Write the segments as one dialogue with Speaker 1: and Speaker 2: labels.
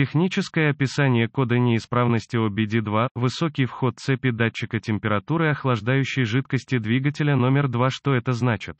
Speaker 1: Техническое описание кода неисправности OBD2 – высокий вход цепи датчика температуры охлаждающей жидкости двигателя номер 2 Что это значит?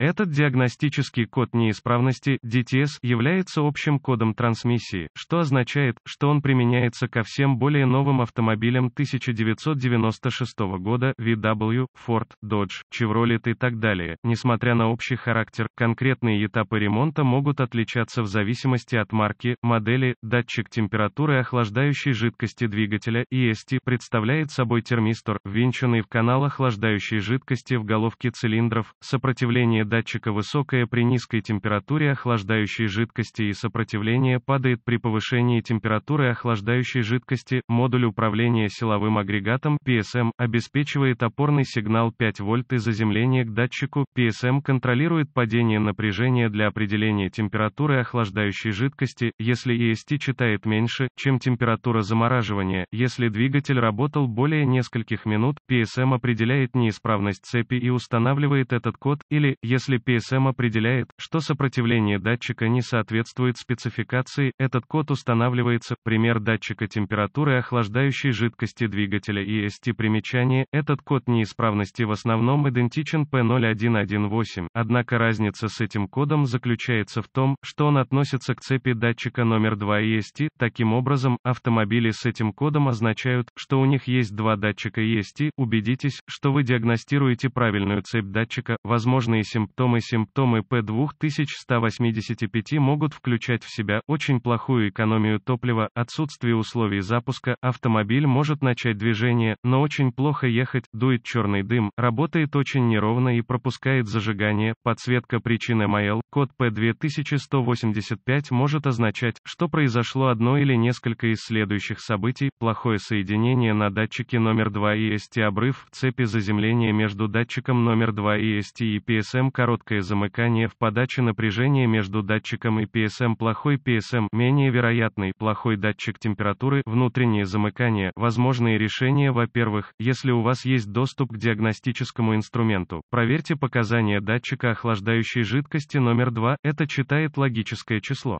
Speaker 1: Этот диагностический код неисправности DTS является общим кодом трансмиссии, что означает, что он применяется ко всем более новым автомобилям 1996 года VW, Ford, Dodge, Chevrolet и так далее. Несмотря на общий характер, конкретные этапы ремонта могут отличаться в зависимости от марки, модели, датчик температуры охлаждающей жидкости двигателя и EST представляет собой термистор, ввинченный в канал охлаждающей жидкости в головке цилиндров, сопротивление датчика высокое при низкой температуре охлаждающей жидкости и сопротивление падает при повышении температуры охлаждающей жидкости. Модуль управления силовым агрегатом PSM обеспечивает опорный сигнал 5 вольт и заземление к датчику. PSM контролирует падение напряжения для определения температуры охлаждающей жидкости, если EST читает меньше, чем температура замораживания. Если двигатель работал более нескольких минут, PSM определяет неисправность цепи и устанавливает этот код, или, если если PSM определяет, что сопротивление датчика не соответствует спецификации, этот код устанавливается, пример датчика температуры охлаждающей жидкости двигателя и ST примечание, этот код неисправности в основном идентичен P0118, однако разница с этим кодом заключается в том, что он относится к цепи датчика номер 2 EST, таким образом, автомобили с этим кодом означают, что у них есть два датчика EST, убедитесь, что вы диагностируете правильную цепь датчика, возможные симптомы симптомы Симптомы P2185 могут включать в себя очень плохую экономию топлива, отсутствие условий запуска, автомобиль может начать движение, но очень плохо ехать, дует черный дым, работает очень неровно и пропускает зажигание, подсветка причины МАЭЛ, код P2185 может означать, что произошло одно или несколько из следующих событий, плохое соединение на датчике номер 2 и ST обрыв в цепи заземления между датчиком номер 2 и ST и PSM короткое замыкание в подаче напряжения между датчиком и PSM плохой PSM, менее вероятный плохой датчик температуры, внутреннее замыкание, возможные решения во-первых, если у вас есть доступ к диагностическому инструменту, проверьте показания датчика охлаждающей жидкости номер 2, это читает логическое число.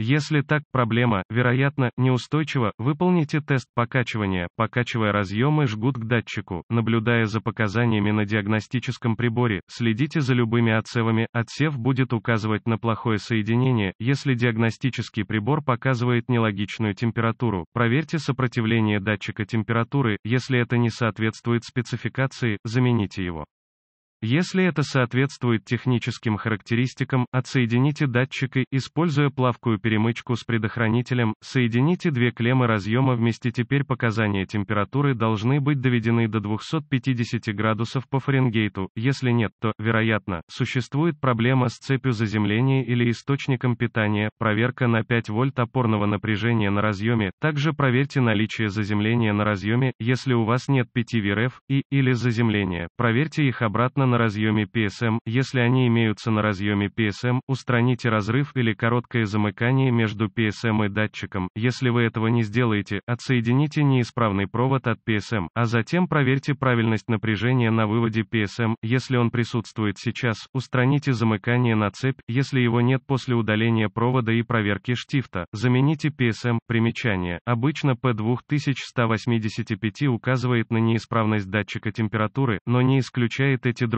Speaker 1: Если так, проблема, вероятно, неустойчива, выполните тест покачивания, покачивая разъемы жгут к датчику, наблюдая за показаниями на диагностическом приборе, следите за любыми отсевами, отсев будет указывать на плохое соединение, если диагностический прибор показывает нелогичную температуру, проверьте сопротивление датчика температуры, если это не соответствует спецификации, замените его. Если это соответствует техническим характеристикам, отсоедините датчик и используя плавкую перемычку с предохранителем, соедините две клеммы разъема вместе теперь показания температуры должны быть доведены до 250 градусов по Фаренгейту, если нет, то, вероятно, существует проблема с цепью заземления или источником питания, проверка на 5 вольт опорного напряжения на разъеме, также проверьте наличие заземления на разъеме, если у вас нет 5 ВРФ и, или заземления, проверьте их обратно на разъеме PSM, если они имеются на разъеме PSM, устраните разрыв или короткое замыкание между PSM и датчиком, если вы этого не сделаете, отсоедините неисправный провод от PSM, а затем проверьте правильность напряжения на выводе PSM, если он присутствует сейчас, устраните замыкание на цепь, если его нет после удаления провода и проверки штифта, замените PSM, примечание, обычно P2185 указывает на неисправность датчика температуры, но не исключает эти другие